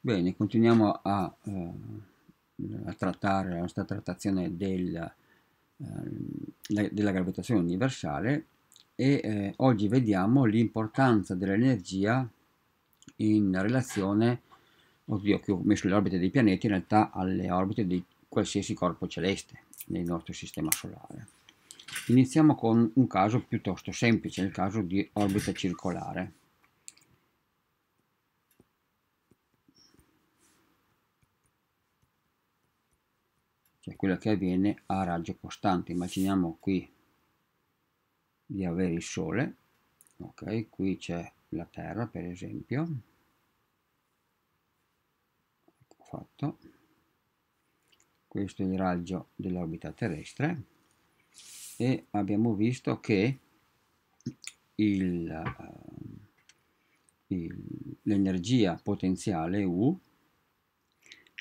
Bene, continuiamo a, eh, a, trattare la nostra trattazione del, eh, della gravitazione universale e eh, oggi vediamo l'importanza dell'energia in relazione, oddio che ho messo le orbite dei pianeti, in realtà alle orbite di qualsiasi corpo celeste nel nostro sistema solare. Iniziamo con un caso piuttosto semplice, il caso di orbita circolare quello che avviene a raggio costante. Immaginiamo qui di avere il Sole, ok, qui c'è la Terra per esempio, ecco fatto, questo è il raggio dell'orbita terrestre e abbiamo visto che eh, l'energia potenziale U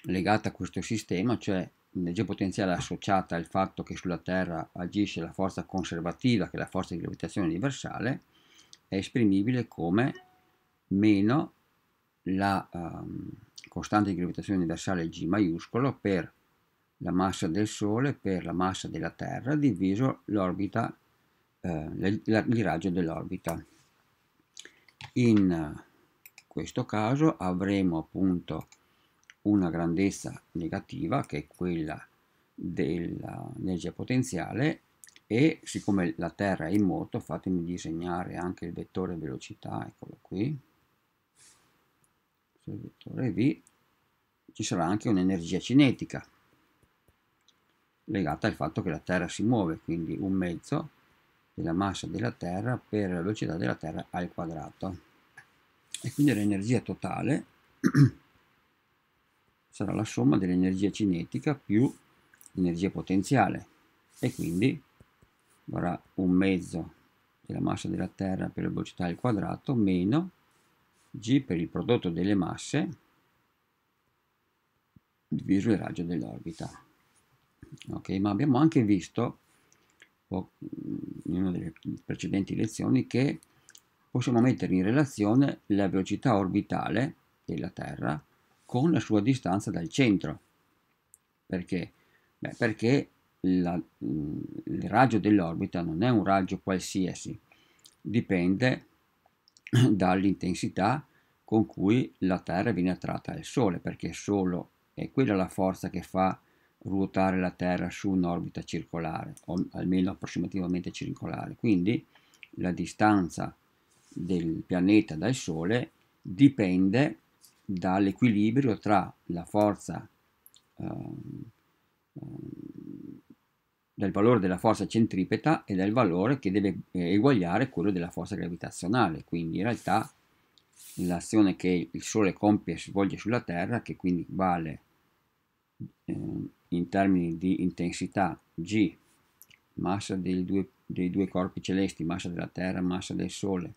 legata a questo sistema, cioè L'energia potenziale associata al fatto che sulla Terra agisce la forza conservativa, che è la forza di gravitazione universale, è esprimibile come meno la um, costante di gravitazione universale G maiuscolo per la massa del Sole per la massa della Terra diviso l'orbita, eh, il raggio dell'orbita. In questo caso avremo appunto una grandezza negativa che è quella dell'energia potenziale e siccome la Terra è in moto fatemi disegnare anche il vettore velocità, eccolo qui, sul vettore V ci sarà anche un'energia cinetica legata al fatto che la Terra si muove, quindi un mezzo della massa della Terra per la velocità della Terra al quadrato. E quindi l'energia totale sarà la somma dell'energia cinetica più l'energia potenziale e quindi avrà un mezzo della massa della Terra per la velocità al quadrato meno g per il prodotto delle masse diviso il raggio dell'orbita. Ok, ma abbiamo anche visto oh, in una delle precedenti lezioni che possiamo mettere in relazione la velocità orbitale della Terra con la sua distanza dal centro. Perché? Beh, perché la, mm, il raggio dell'orbita non è un raggio qualsiasi, dipende dall'intensità con cui la Terra viene attratta al Sole, perché solo è quella la forza che fa ruotare la Terra su un'orbita circolare, o almeno approssimativamente circolare. Quindi la distanza del pianeta dal Sole dipende dall'equilibrio tra la forza ehm, ehm, del valore della forza centripeta e del valore che deve eh, eguagliare quello della forza gravitazionale quindi in realtà l'azione che il Sole compie e svolge sulla Terra che quindi vale ehm, in termini di intensità G massa dei due, dei due corpi celesti massa della Terra massa del Sole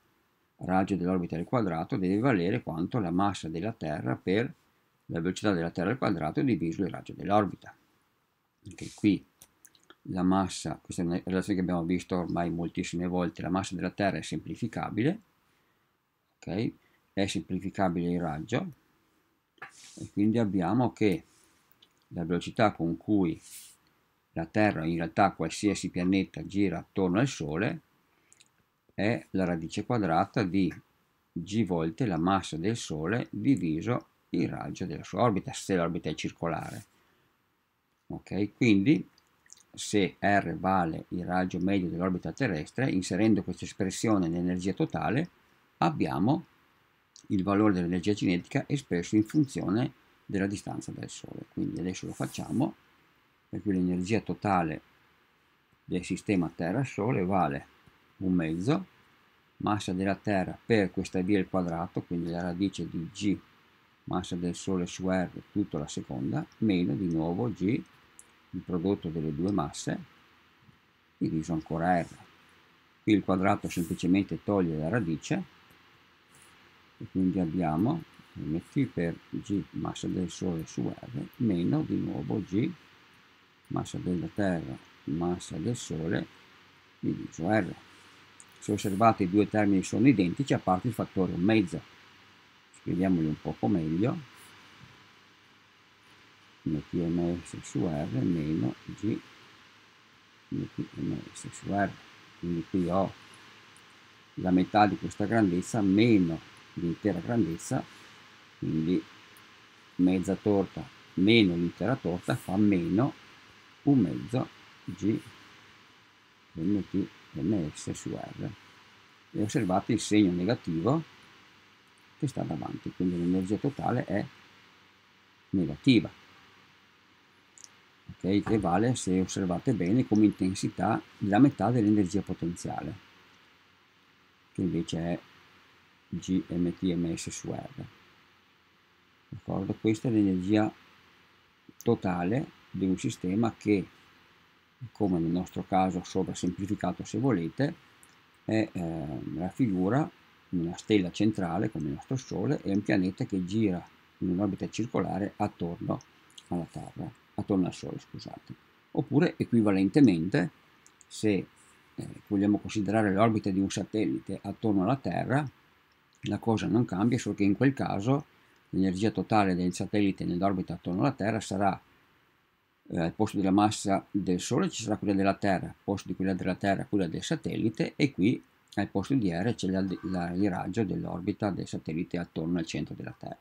raggio dell'orbita al quadrato deve valere quanto la massa della Terra per la velocità della Terra al quadrato diviso il raggio dell'orbita. Anche qui la massa, questa è una relazione che abbiamo visto ormai moltissime volte, la massa della Terra è semplificabile, okay? è semplificabile il raggio, e quindi abbiamo che la velocità con cui la Terra, in realtà qualsiasi pianeta, gira attorno al Sole è la radice quadrata di g volte la massa del Sole diviso il raggio della sua orbita, se l'orbita è circolare. Ok, quindi se R vale il raggio medio dell'orbita terrestre, inserendo questa espressione nell'energia totale, abbiamo il valore dell'energia cinetica espresso in funzione della distanza dal Sole. Quindi adesso lo facciamo, per cui l'energia totale del sistema Terra-Sole vale un mezzo, massa della Terra per questa via il quadrato, quindi la radice di G, massa del Sole su R, tutta la seconda, meno di nuovo G, il prodotto delle due masse, diviso ancora R. Qui il quadrato semplicemente toglie la radice, e quindi abbiamo mt per g massa del Sole su R meno di nuovo g massa della Terra massa del Sole diviso R. Se osservate i due termini sono identici a parte il fattore un mezzo. Scriviamoli un poco meglio. MTMS su R meno G MTMS su R. Quindi qui ho la metà di questa grandezza meno l'intera grandezza, quindi mezza torta meno l'intera torta fa meno un mezzo G MT ms e osservate il segno negativo che sta davanti, quindi l'energia totale è negativa. Okay? Che vale, se osservate bene, come intensità la metà dell'energia potenziale, che invece è gmtms su r. D'accordo? Questa è l'energia totale di un sistema che come nel nostro caso sopra semplificato se volete, è, eh, raffigura una stella centrale come il nostro Sole e un pianeta che gira in un'orbita circolare attorno alla Terra, attorno al Sole, scusate. Oppure equivalentemente, se eh, vogliamo considerare l'orbita di un satellite attorno alla Terra, la cosa non cambia, solo che in quel caso l'energia totale del satellite nell'orbita attorno alla Terra sarà eh, al posto della massa del Sole ci sarà quella della Terra, al posto di quella della Terra quella del satellite e qui al posto di R c'è la, la, il raggio dell'orbita del satellite attorno al centro della Terra.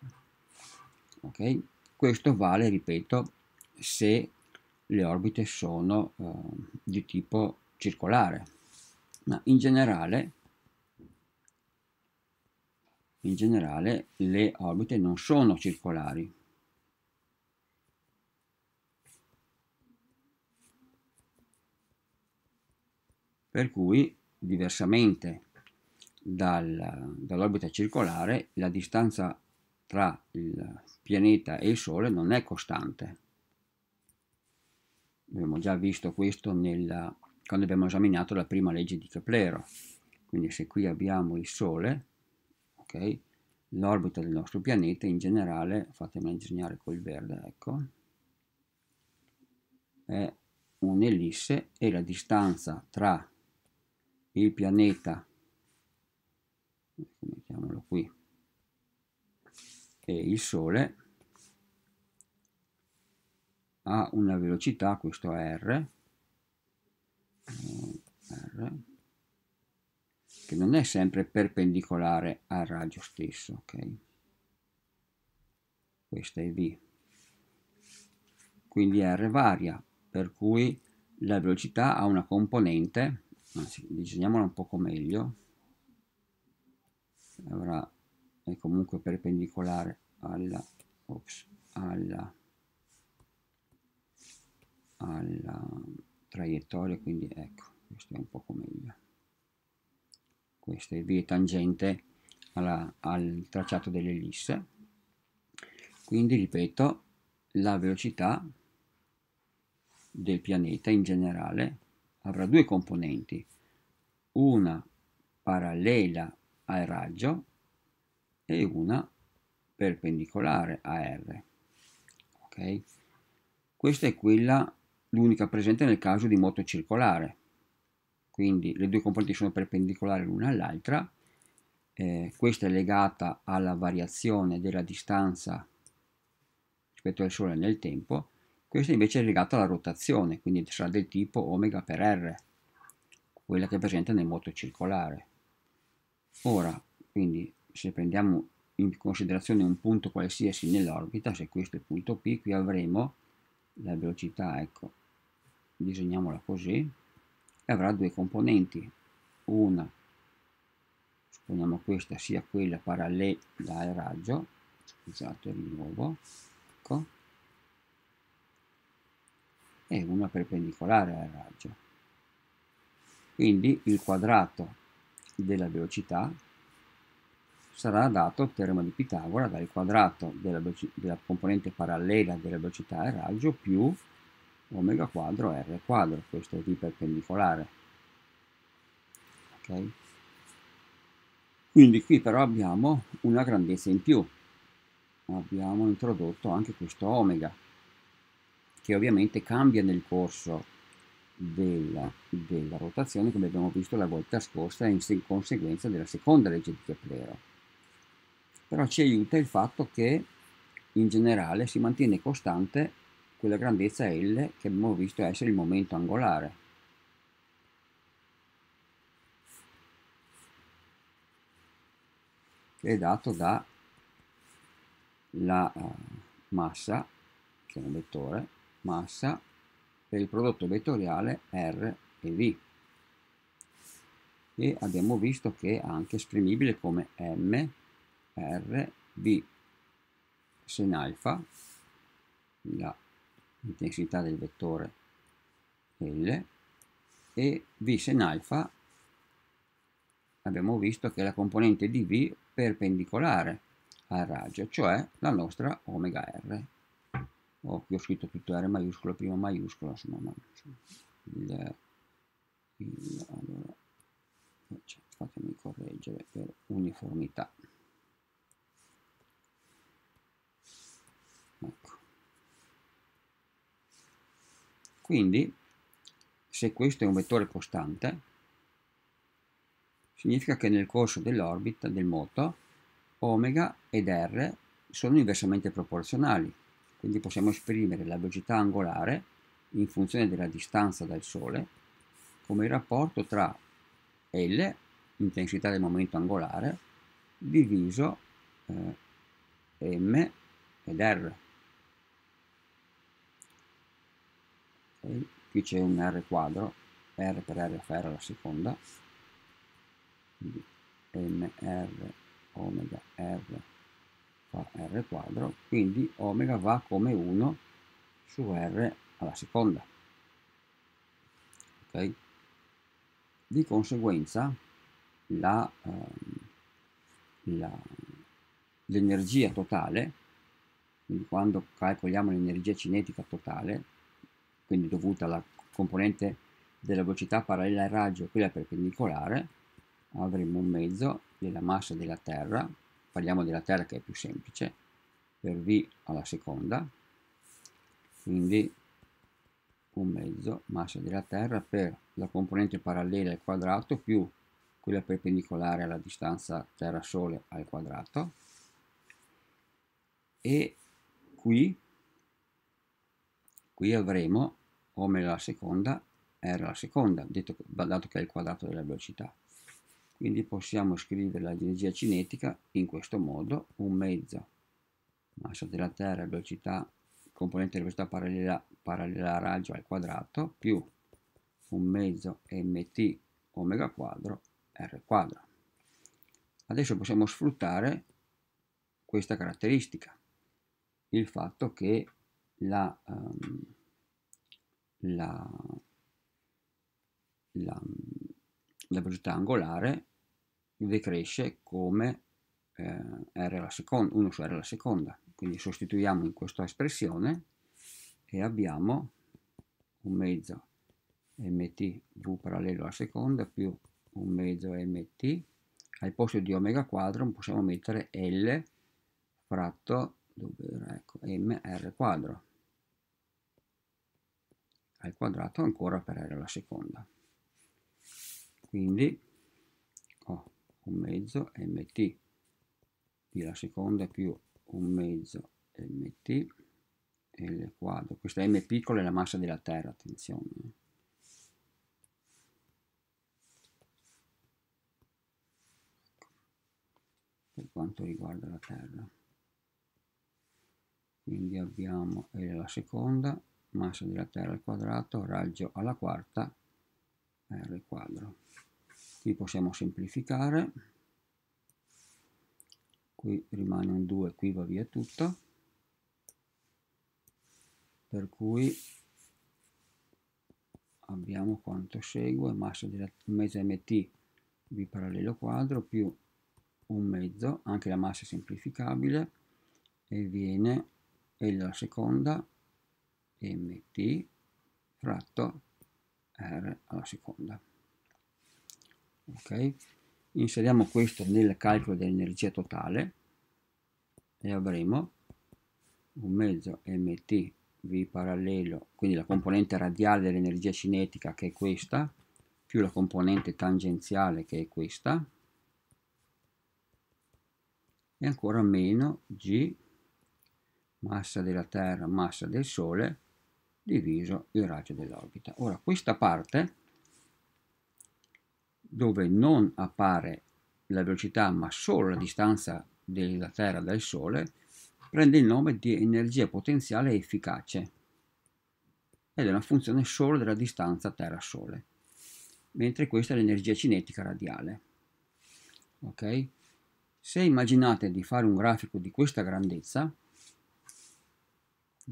Okay? Questo vale, ripeto, se le orbite sono eh, di tipo circolare, ma in generale, in generale le orbite non sono circolari, per cui diversamente dal, dall'orbita circolare la distanza tra il pianeta e il Sole non è costante. Abbiamo già visto questo nella, quando abbiamo esaminato la prima legge di Keplero. Quindi se qui abbiamo il Sole, okay, l'orbita del nostro pianeta in generale, fatemela disegnare col verde, ecco, è un'ellisse e la distanza tra il pianeta, mettiamolo qui, e il Sole ha una velocità, questo R, eh, R che non è sempre perpendicolare al raggio stesso, ok? Questa è V. Quindi R varia, per cui la velocità ha una componente anzi disegniamola un poco meglio allora è comunque perpendicolare alla, ops, alla, alla traiettoria quindi ecco questo è un poco meglio questo è via tangente alla, al tracciato dell'ellisse quindi ripeto la velocità del pianeta in generale avrà due componenti, una parallela al raggio e una perpendicolare a R. Okay? Questa è quella l'unica presente nel caso di moto circolare. Quindi le due componenti sono perpendicolari l'una all'altra. Eh, questa è legata alla variazione della distanza rispetto al Sole nel tempo questo invece è legato alla rotazione, quindi sarà del tipo omega per r, quella che è presente nel moto circolare. Ora, quindi, se prendiamo in considerazione un punto qualsiasi nell'orbita, se questo è il punto P, qui avremo la velocità, ecco, disegniamola così, e avrà due componenti, una, supponiamo questa sia quella parallela al raggio, scusate di nuovo, ecco, e una perpendicolare al raggio. Quindi il quadrato della velocità sarà dato il teorema di Pitagora dal quadrato della, della componente parallela della velocità al raggio più omega quadro r quadro, questo è di perpendicolare. Okay? Quindi qui però abbiamo una grandezza in più, abbiamo introdotto anche questo omega che ovviamente cambia nel corso della, della rotazione come abbiamo visto la volta scorsa in conseguenza della seconda legge di Keplero. Però ci aiuta il fatto che in generale si mantiene costante quella grandezza L che abbiamo visto essere il momento angolare. che è dato dalla eh, massa, che è un vettore, massa per il prodotto vettoriale R e V. E abbiamo visto che è anche esprimibile come M, R, V sen alfa, la intensità del vettore L, e V sen alfa abbiamo visto che è la componente di V perpendicolare al raggio, cioè la nostra omega R o più ho scritto tutto R maiuscolo, prima maiuscolo, insomma, ma, insomma il, il, allora, cioè, fatemi correggere per uniformità. Ecco. Quindi, se questo è un vettore costante, significa che nel corso dell'orbita del moto, omega ed r sono inversamente proporzionali quindi possiamo esprimere la velocità angolare in funzione della distanza dal Sole come il rapporto tra L, intensità del momento angolare, diviso eh, M ed R. E qui c'è un R quadro, R per R fa R alla seconda, quindi MR omega R fa r quadro, quindi omega va come 1 su r alla seconda. Okay? Di conseguenza ehm, l'energia ehm, totale, quindi quando calcoliamo l'energia cinetica totale, quindi dovuta alla componente della velocità parallela al raggio e quella perpendicolare, avremo un mezzo della massa della Terra parliamo della terra che è più semplice, per V alla seconda, quindi un mezzo massa della terra per la componente parallela al quadrato più quella perpendicolare alla distanza terra-sole al quadrato, e qui, qui avremo ohm la seconda era la seconda, detto, dato che è il quadrato della velocità quindi possiamo scrivere la energia cinetica in questo modo un mezzo massa della terra velocità componente di velocità parallela, parallela a raggio al quadrato più un mezzo mt omega quadro r quadro adesso possiamo sfruttare questa caratteristica il fatto che la, um, la, la, la velocità angolare decresce come eh, r alla seconda, 1 su r alla seconda. Quindi sostituiamo in questa espressione e abbiamo un mezzo mt v parallelo alla seconda più un mezzo mt al posto di omega quadro possiamo mettere L fratto ecco, mr quadro al quadrato ancora per r alla seconda quindi ho oh, un mezzo mt di la seconda più un mezzo mt L quadro. Questa m piccola è la massa della Terra, attenzione. Eh. Per quanto riguarda la Terra. Quindi abbiamo L alla seconda, massa della Terra al quadrato, raggio alla quarta, R quadro qui possiamo semplificare qui rimane un 2 qui va via tutto per cui abbiamo quanto segue massa della mezzo mt di parallelo quadro più un mezzo anche la massa semplificabile e viene L alla seconda mt fratto r alla seconda ok inseriamo questo nel calcolo dell'energia totale e avremo un mezzo mt v parallelo quindi la componente radiale dell'energia cinetica che è questa più la componente tangenziale che è questa e ancora meno g massa della terra massa del sole diviso il raggio dell'orbita ora questa parte dove non appare la velocità ma solo la distanza della Terra dal Sole, prende il nome di energia potenziale efficace ed è una funzione solo della distanza Terra-Sole, mentre questa è l'energia cinetica radiale. Ok? Se immaginate di fare un grafico di questa grandezza,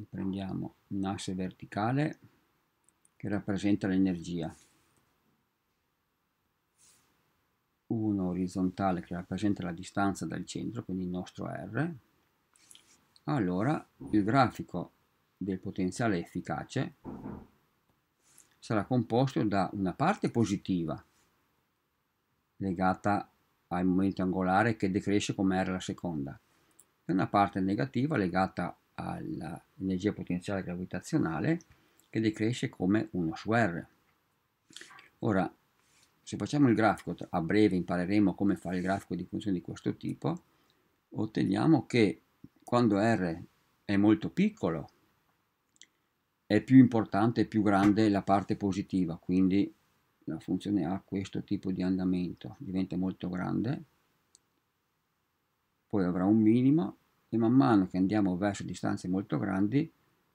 prendiamo un asse verticale che rappresenta l'energia 1 orizzontale che rappresenta la distanza dal centro, quindi il nostro R, allora il grafico del potenziale efficace sarà composto da una parte positiva legata al momento angolare che decresce come R la seconda e una parte negativa legata all'energia potenziale gravitazionale che decresce come 1 su R. Ora, se facciamo il grafico, a breve impareremo come fare il grafico di funzioni di questo tipo, otteniamo che quando R è molto piccolo, è più importante e più grande la parte positiva, quindi la funzione ha questo tipo di andamento, diventa molto grande, poi avrà un minimo e man mano che andiamo verso distanze molto grandi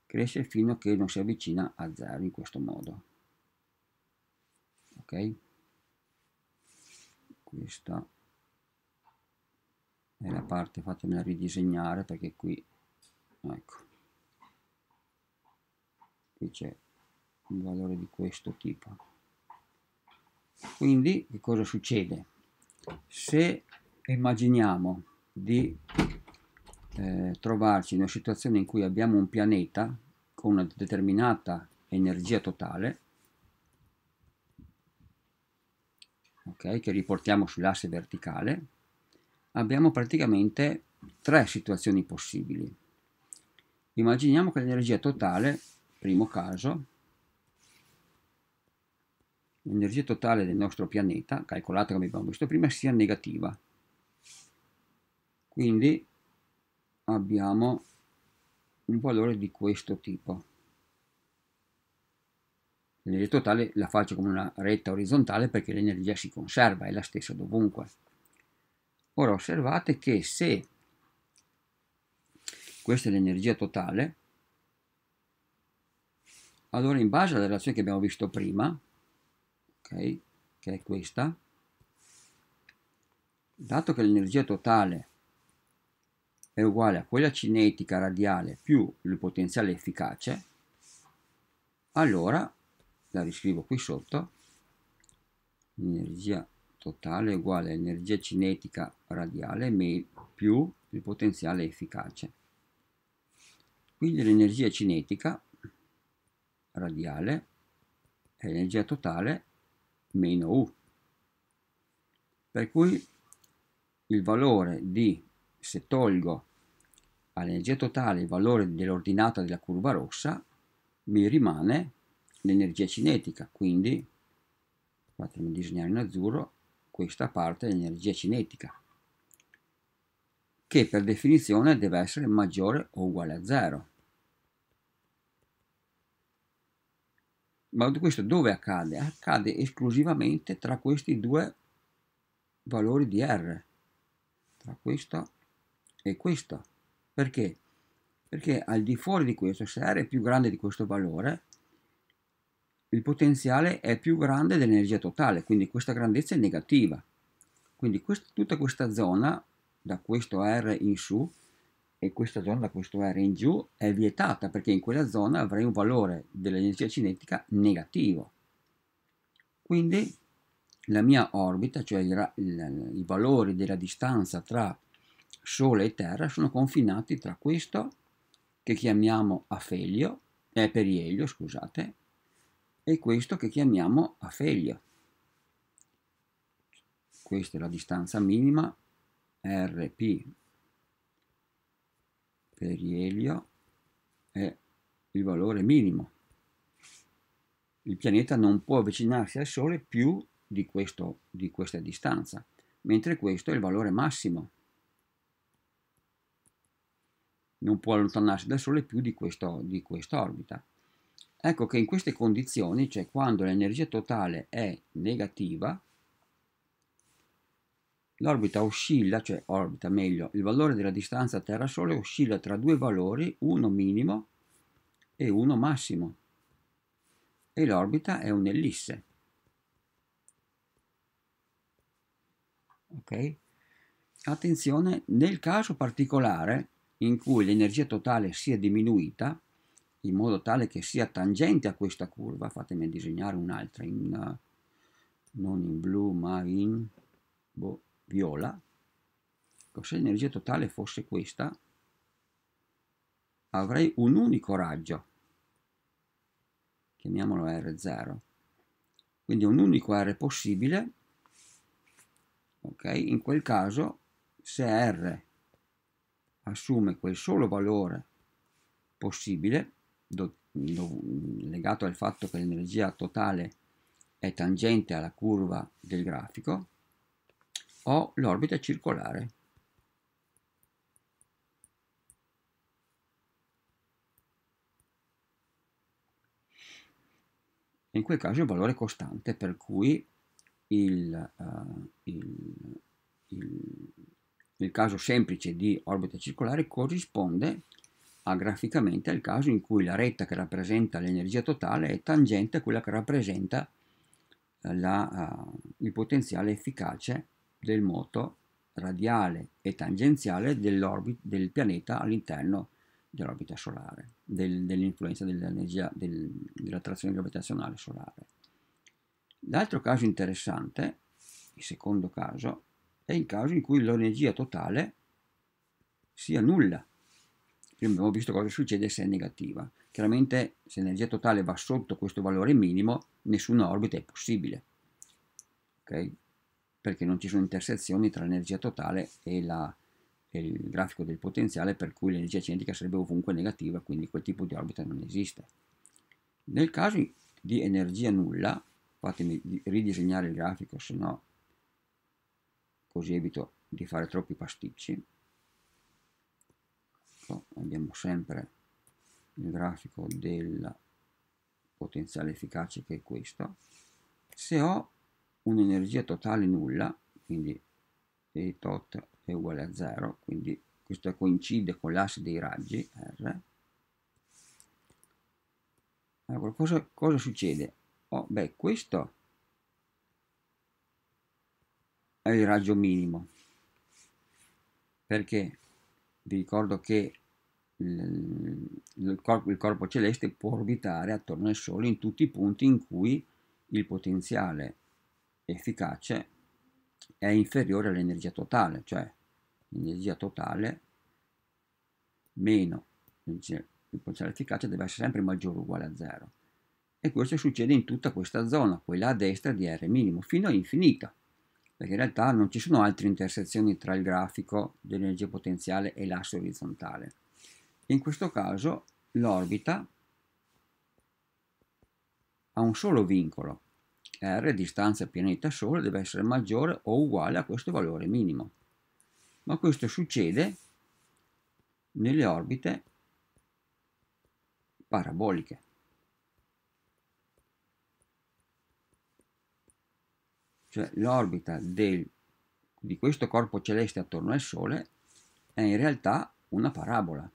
cresce fino a che non si avvicina a zero in questo modo. Okay? questa è la parte fatemela ridisegnare perché qui ecco qui c'è un valore di questo tipo quindi che cosa succede se immaginiamo di eh, trovarci in una situazione in cui abbiamo un pianeta con una determinata energia totale okay, che riportiamo sull'asse verticale, abbiamo praticamente tre situazioni possibili. Immaginiamo che l'energia totale, primo caso, l'energia totale del nostro pianeta, calcolata come abbiamo visto prima, sia negativa. Quindi abbiamo un valore di questo tipo. L'energia totale la faccio come una retta orizzontale perché l'energia si conserva, è la stessa dovunque. Ora osservate che se questa è l'energia totale, allora in base alla relazione che abbiamo visto prima, okay, che è questa, dato che l'energia totale è uguale a quella cinetica radiale più il potenziale efficace, allora la riscrivo qui sotto energia totale uguale a energia cinetica radiale più il potenziale efficace quindi l'energia cinetica radiale è energia totale meno U per cui il valore di se tolgo all'energia totale il valore dell'ordinata della curva rossa mi rimane l'energia cinetica, quindi fatemi disegnare in azzurro questa parte dell'energia cinetica che per definizione deve essere maggiore o uguale a zero. Ma questo dove accade? Accade esclusivamente tra questi due valori di R, tra questo e questo. Perché? Perché al di fuori di questo, se R è più grande di questo valore, il potenziale è più grande dell'energia totale, quindi questa grandezza è negativa. Quindi quest tutta questa zona, da questo R in su, e questa zona da questo R in giù, è vietata perché in quella zona avrei un valore dell'energia cinetica negativo. Quindi la mia orbita, cioè il, il, i valori della distanza tra Sole e Terra, sono confinati tra questo, che chiamiamo afelio, eh, perielio, scusate, è questo che chiamiamo afelio. Questa è la distanza minima RP perielio è il valore minimo. Il pianeta non può avvicinarsi al Sole più di, questo, di questa distanza, mentre questo è il valore massimo. Non può allontanarsi dal Sole più di, questo, di quest'orbita. Ecco che in queste condizioni, cioè quando l'energia totale è negativa, l'orbita oscilla, cioè orbita meglio, il valore della distanza Terra-Sole oscilla tra due valori, uno minimo e uno massimo. E l'orbita è un'ellisse. Ok? Attenzione, nel caso particolare in cui l'energia totale sia diminuita, in modo tale che sia tangente a questa curva, fatemi disegnare un'altra, in, eh, non in blu ma in boh, viola, ecco, se l'energia totale fosse questa, avrei un unico raggio, chiamiamolo R0, quindi un unico R possibile, ok? In quel caso, se R assume quel solo valore possibile, do, do, legato al fatto che l'energia totale è tangente alla curva del grafico, o l'orbita circolare. In quel caso è un valore costante, per cui il, uh, il, il, il caso semplice di orbita circolare corrisponde Ah, graficamente è il caso in cui la retta che rappresenta l'energia totale è tangente a quella che rappresenta eh, la, uh, il potenziale efficace del moto radiale e tangenziale del pianeta all'interno dell'orbita solare, del, dell'influenza dell'energia del, dell'attrazione gravitazionale solare. L'altro caso interessante, il secondo caso, è il caso in cui l'energia totale sia nulla abbiamo visto cosa succede se è negativa. Chiaramente se l'energia totale va sotto questo valore minimo, nessuna orbita è possibile, okay? perché non ci sono intersezioni tra l'energia totale e, la, e il grafico del potenziale, per cui l'energia cinetica sarebbe ovunque negativa, quindi quel tipo di orbita non esiste. Nel caso di energia nulla, fatemi ridisegnare il grafico, se no così evito di fare troppi pasticci, basso abbiamo sempre il grafico del potenziale efficace che è questo se ho un'energia totale nulla quindi E tot è uguale a 0 quindi questo coincide con l'asse dei raggi R allora cosa, cosa succede? Oh, beh questo è il raggio minimo perché vi ricordo che il corpo, il corpo celeste può orbitare attorno al Sole in tutti i punti in cui il potenziale efficace è inferiore all'energia totale, cioè l'energia totale meno il potenziale efficace deve essere sempre maggiore o uguale a zero. E questo succede in tutta questa zona, quella a destra di R minimo, fino all'infinito, perché in realtà non ci sono altre intersezioni tra il grafico dell'energia potenziale e l'asse orizzontale in questo caso l'orbita ha un solo vincolo, r distanza pianeta Sole deve essere maggiore o uguale a questo valore minimo. Ma questo succede nelle orbite paraboliche. Cioè l'orbita del, di questo corpo celeste attorno al Sole è in realtà una parabola.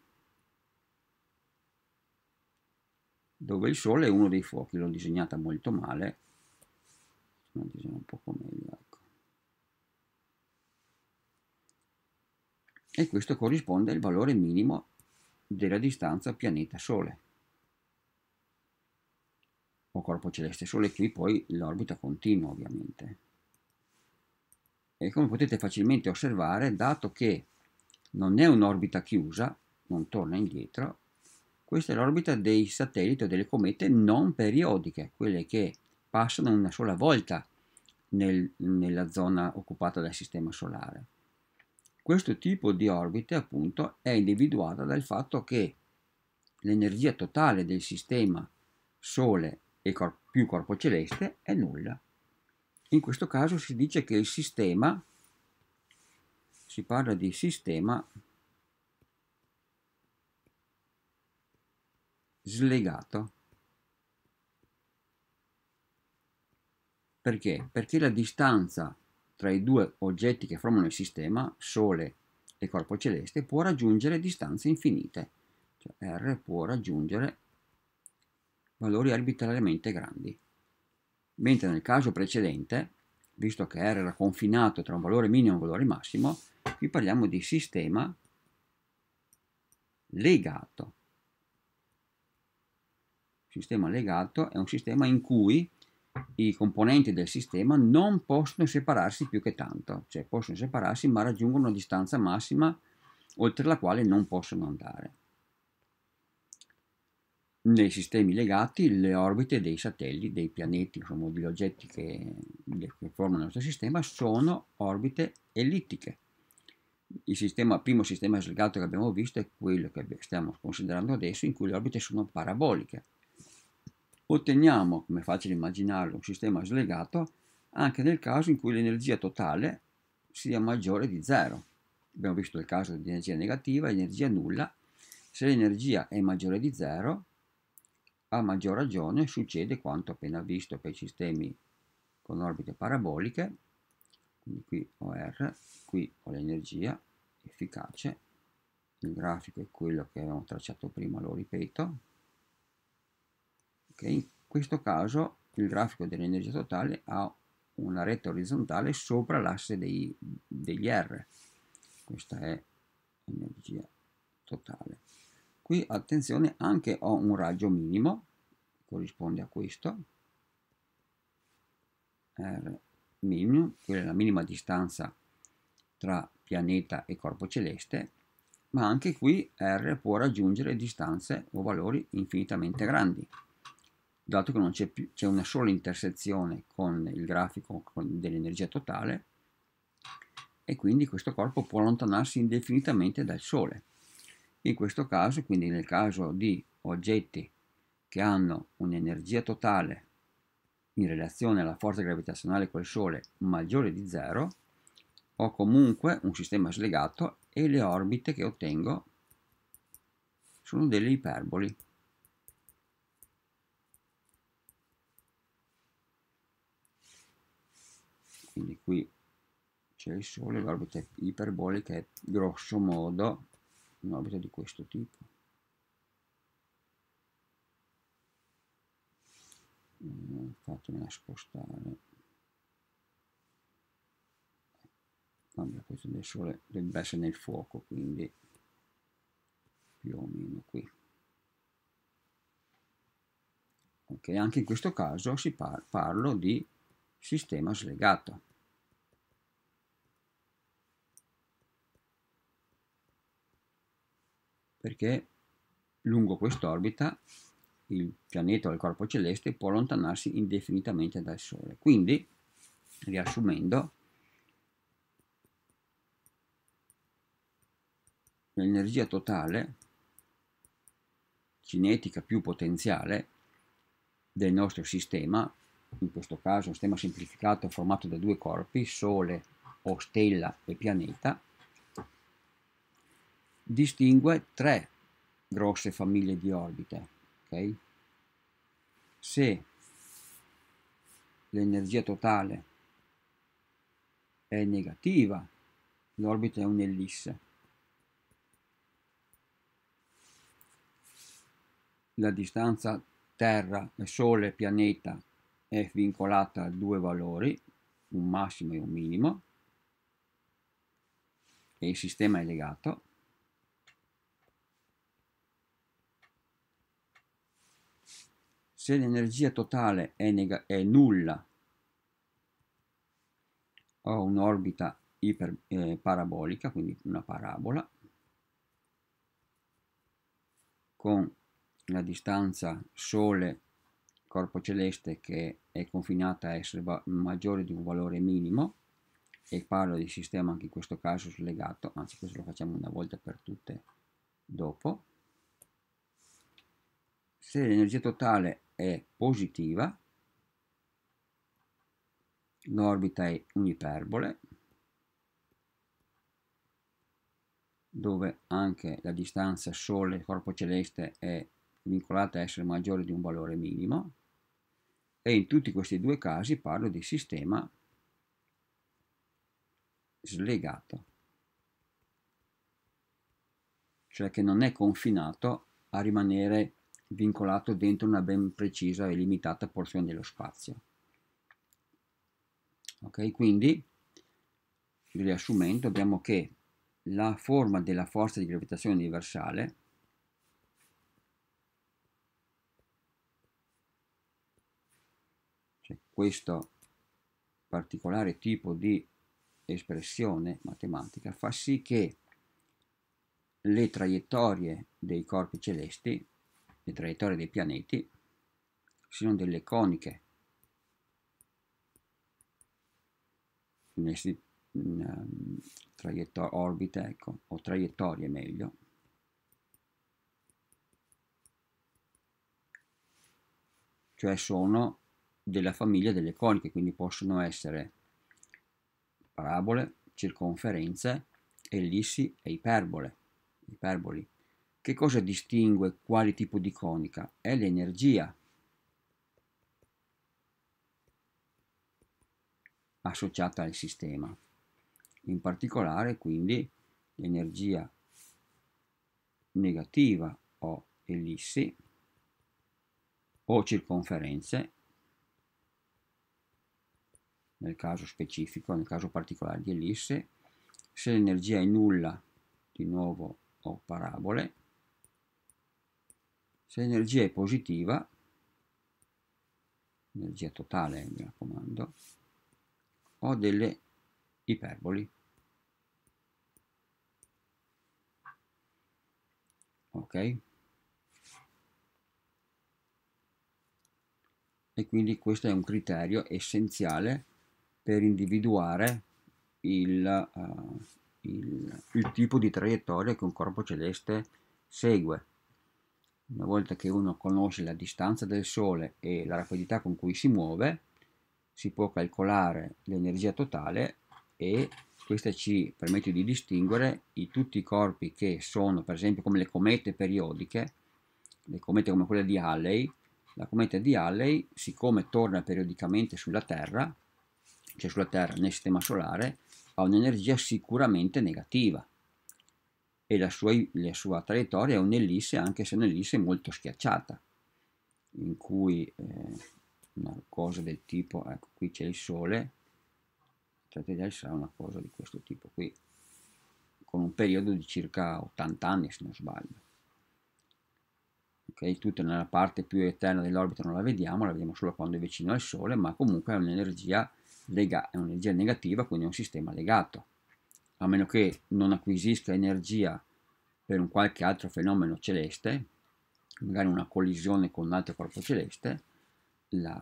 dove il sole è uno dei fuochi, l'ho disegnata molto male, la disegno un po' meglio, ecco. E questo corrisponde al valore minimo della distanza pianeta-sole o corpo celeste sole, qui poi l'orbita continua ovviamente. E come potete facilmente osservare, dato che non è un'orbita chiusa, non torna indietro, questa è l'orbita dei satelliti o delle comete non periodiche, quelle che passano una sola volta nel, nella zona occupata dal Sistema Solare. Questo tipo di orbite appunto è individuata dal fatto che l'energia totale del sistema Sole e cor- più corpo celeste è nulla. In questo caso si dice che il sistema, si parla di sistema slegato. Perché? Perché la distanza tra i due oggetti che formano il sistema, Sole e Corpo Celeste, può raggiungere distanze infinite. Cioè R può raggiungere valori arbitrariamente grandi. Mentre nel caso precedente, visto che R era confinato tra un valore minimo e un valore massimo, qui parliamo di sistema legato sistema legato è un sistema in cui i componenti del sistema non possono separarsi più che tanto, cioè possono separarsi ma raggiungono una distanza massima oltre la quale non possono andare. Nei sistemi legati le orbite dei satelliti, dei pianeti, insomma degli oggetti che, che formano il nostro sistema sono orbite ellittiche. Il, sistema, il primo sistema legato che abbiamo visto è quello che stiamo considerando adesso in cui le orbite sono paraboliche otteniamo, come è facile immaginarlo, un sistema slegato anche nel caso in cui l'energia totale sia maggiore di zero. Abbiamo visto il caso di energia negativa, energia nulla. Se l'energia è maggiore di zero, a maggior ragione succede quanto appena visto per i sistemi con orbite paraboliche, quindi qui ho R, qui ho l'energia efficace, il grafico è quello che avevamo tracciato prima, lo ripeto, okay? in questo caso il grafico dell'energia totale ha una retta orizzontale sopra l'asse degli R questa è l'energia totale qui attenzione anche ho un raggio minimo corrisponde a questo R minimo quella è la minima distanza tra pianeta e corpo celeste ma anche qui R può raggiungere distanze o valori infinitamente grandi dato che non c'è più, c'è una sola intersezione con il grafico dell'energia totale e quindi questo corpo può allontanarsi indefinitamente dal Sole. In questo caso, quindi nel caso di oggetti che hanno un'energia totale in relazione alla forza gravitazionale col Sole maggiore di zero, ho comunque un sistema slegato e le orbite che ottengo sono delle iperboli. quindi qui c'è il Sole, l'orbita iperbolica è grosso modo un'orbita di questo tipo. Eh, fatemela spostare. Vabbè, questo del Sole dovrebbe essere nel fuoco, quindi più o meno qui. Ok, anche in questo caso si par parlo di sistema slegato perché lungo quest'orbita il pianeta o il corpo celeste può allontanarsi indefinitamente dal Sole. Quindi, riassumendo, l'energia totale cinetica più potenziale del nostro sistema, in questo caso un sistema semplificato formato da due corpi, Sole o stella e pianeta, distingue tre grosse famiglie di orbite. Okay? Se l'energia totale è negativa, l'orbita è un'ellisse. La distanza Terra e Sole pianeta è vincolata a due valori, un massimo e un minimo, e il sistema è legato se l'energia totale è, è, nulla, ho un'orbita eh, parabolica, quindi una parabola, con la distanza Sole corpo celeste che è confinata a essere maggiore di un valore minimo e parlo di sistema anche in questo caso slegato, anzi questo lo facciamo una volta per tutte dopo. Se l'energia totale è positiva, l'orbita è un'iperbole, dove anche la distanza Sole-Corpo Celeste è vincolata a essere maggiore di un valore minimo, e in tutti questi due casi parlo di sistema slegato, cioè che non è confinato a rimanere vincolato dentro una ben precisa e limitata porzione dello spazio. Ok, quindi riassumendo abbiamo che la forma della forza di gravitazione universale cioè questo particolare tipo di espressione matematica fa sì che le traiettorie dei corpi celesti le traiettorie dei pianeti, ci sono delle coniche in, ehm, in orbite, ecco, o traiettorie meglio, cioè sono della famiglia delle coniche, quindi possono essere parabole, circonferenze, ellissi e iperbole, iperboli. Che cosa distingue quale tipo di conica? È l'energia associata al sistema. In particolare, quindi, l'energia negativa o ellissi o circonferenze, nel caso specifico, nel caso particolare di ellisse, se l'energia è nulla, di nuovo ho parabole, se l'energia è positiva, energia totale mi raccomando, ho delle iperboli. Ok? E quindi questo è un criterio essenziale per individuare il, uh, il, il tipo di traiettoria che un corpo celeste segue una volta che uno conosce la distanza del Sole e la rapidità con cui si muove, si può calcolare l'energia totale e questa ci permette di distinguere i, tutti i corpi che sono, per esempio, come le comete periodiche, le comete come quella di Halley. La cometa di Halley, siccome torna periodicamente sulla Terra, cioè sulla Terra nel Sistema Solare, ha un'energia sicuramente negativa, e la sua, la sua traiettoria è un'ellisse, anche se un'ellisse molto schiacciata, in cui eh, una cosa del tipo, ecco qui c'è il Sole, traiettoria sarà una cosa di questo tipo qui, con un periodo di circa 80 anni se non sbaglio. Okay, tutta nella parte più eterna dell'orbita non la vediamo, la vediamo solo quando è vicino al Sole, ma comunque è un'energia, lega- è un'energia negativa, quindi è un sistema legato a meno che non acquisisca energia per un qualche altro fenomeno celeste, magari una collisione con un altro corpo celeste, la,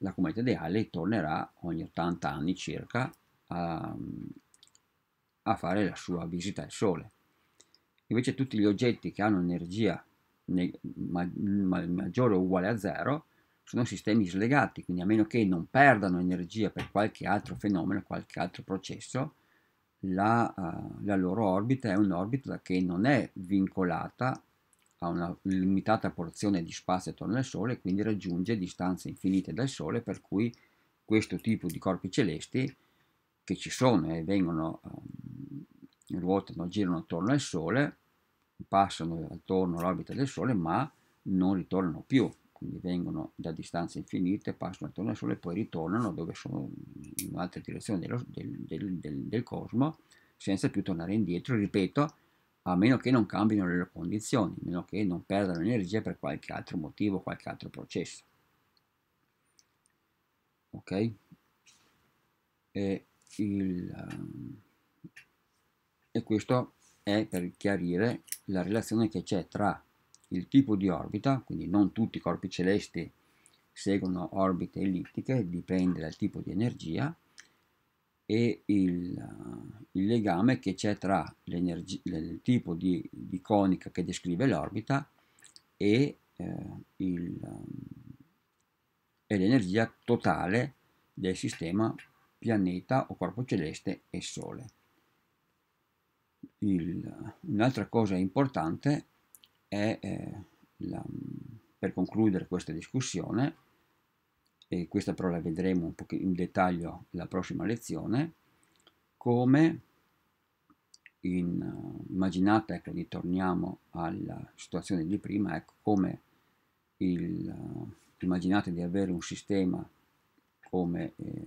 la cometa di Halley tornerà ogni 80 anni circa a, a fare la sua visita al Sole. Invece tutti gli oggetti che hanno energia maggiore o uguale a zero sono sistemi slegati, quindi a meno che non perdano energia per qualche altro fenomeno, qualche altro processo, la, uh, la loro orbita è un'orbita che non è vincolata a una limitata porzione di spazio attorno al Sole, quindi raggiunge distanze infinite dal Sole, per cui questo tipo di corpi celesti che ci sono e vengono, um, ruotano, girano attorno al Sole, passano attorno all'orbita del Sole, ma non ritornano più quindi vengono da distanze infinite, passano attorno al Sole e poi ritornano dove sono in un'altra direzione dello, del, del, del, del, cosmo senza più tornare indietro, ripeto, a meno che non cambino le loro condizioni, a meno che non perdano energia per qualche altro motivo, qualche altro processo. Ok? E, il, um, e questo è per chiarire la relazione che c'è tra il tipo di orbita, quindi non tutti i corpi celesti seguono orbite ellittiche, dipende dal tipo di energia, e il, eh, il legame che c'è tra il tipo di, di, conica che descrive l'orbita e, eh, l'energia totale del sistema pianeta o corpo celeste e Sole. un'altra cosa importante è, eh, la, per concludere questa discussione, e questa però la vedremo un po' in dettaglio la prossima lezione, come in, uh, immaginate, ecco, ritorniamo alla situazione di prima, ecco come il, uh, immaginate di avere un sistema come eh,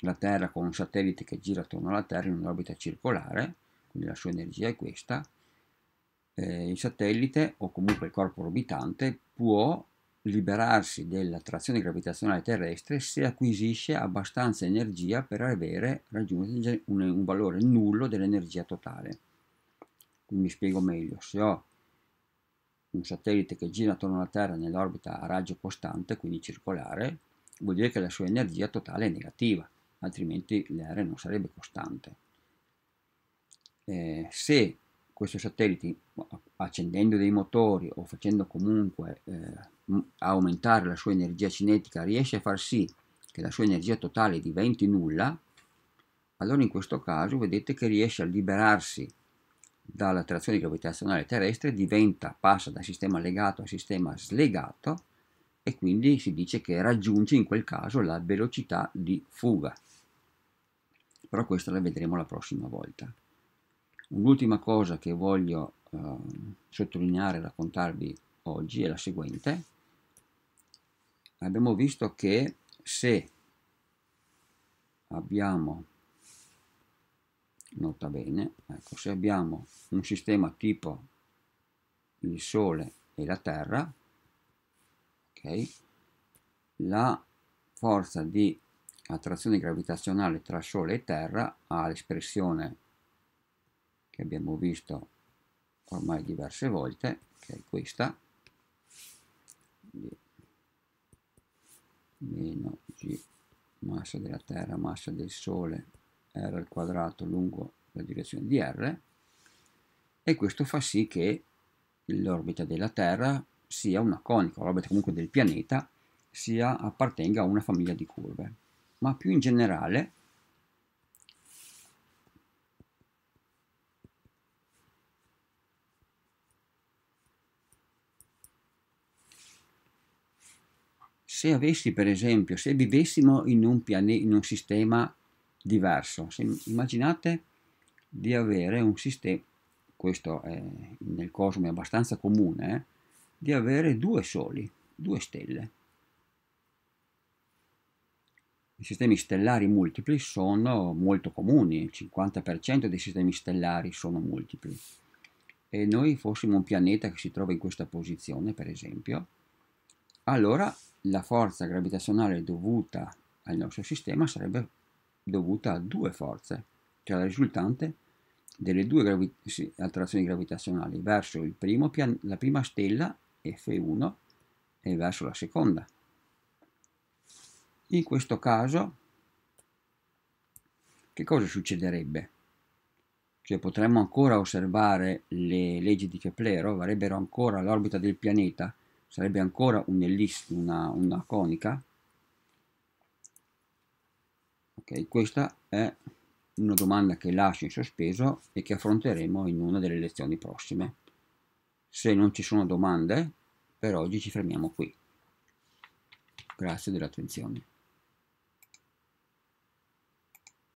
la Terra con un satellite che gira attorno alla Terra in un'orbita circolare, quindi la sua energia è questa, eh, il satellite o comunque il corpo orbitante può liberarsi della trazione gravitazionale terrestre se acquisisce abbastanza energia per avere raggiunto un, un valore nullo dell'energia totale. mi spiego meglio, se ho un satellite che gira attorno alla Terra nell'orbita a raggio costante, quindi circolare, vuol dire che la sua energia totale è negativa, altrimenti l'area non sarebbe costante. Eh, se questo satellite accendendo dei motori o facendo comunque eh, aumentare la sua energia cinetica riesce a far sì che la sua energia totale diventi nulla, allora in questo caso vedete che riesce a liberarsi dalla trazione gravitazionale terrestre, diventa, passa da sistema legato a sistema slegato e quindi si dice che raggiunge in quel caso la velocità di fuga. Però questa la vedremo la prossima volta un'ultima cosa che voglio eh, sottolineare e raccontarvi oggi è la seguente. Abbiamo visto che se abbiamo, nota bene, ecco, se abbiamo un sistema tipo il Sole e la Terra, okay, la forza di attrazione gravitazionale tra Sole e Terra ha l'espressione che abbiamo visto ormai diverse volte che è questa meno g massa della terra massa del sole r al quadrato lungo la direzione di r e questo fa sì che l'orbita della terra sia una conica l'orbita comunque del pianeta sia appartenga a una famiglia di curve ma più in generale se avessi per esempio, se vivessimo in un, pianeta, in un sistema diverso, se, immaginate di avere un sistema, questo è nel cosmo è abbastanza comune, eh, di avere due soli, due stelle. I sistemi stellari multipli sono molto comuni, il 50% dei sistemi stellari sono multipli. E noi fossimo un pianeta che si trova in questa posizione, per esempio, allora la forza gravitazionale dovuta al nostro sistema sarebbe dovuta a due forze, cioè la risultante delle due gravi sì, attrazioni gravitazionali verso la prima stella F1 e verso la seconda. In questo caso, che cosa succederebbe? Cioè potremmo ancora osservare le leggi di Keplero, varrebbero ancora l'orbita del pianeta, sarebbe ancora un'ellisse, una, una conica, ok, questa è una domanda che lascio in sospeso e che affronteremo in una delle lezioni prossime. Se non ci sono domande, per oggi ci fermiamo qui. Grazie dell'attenzione.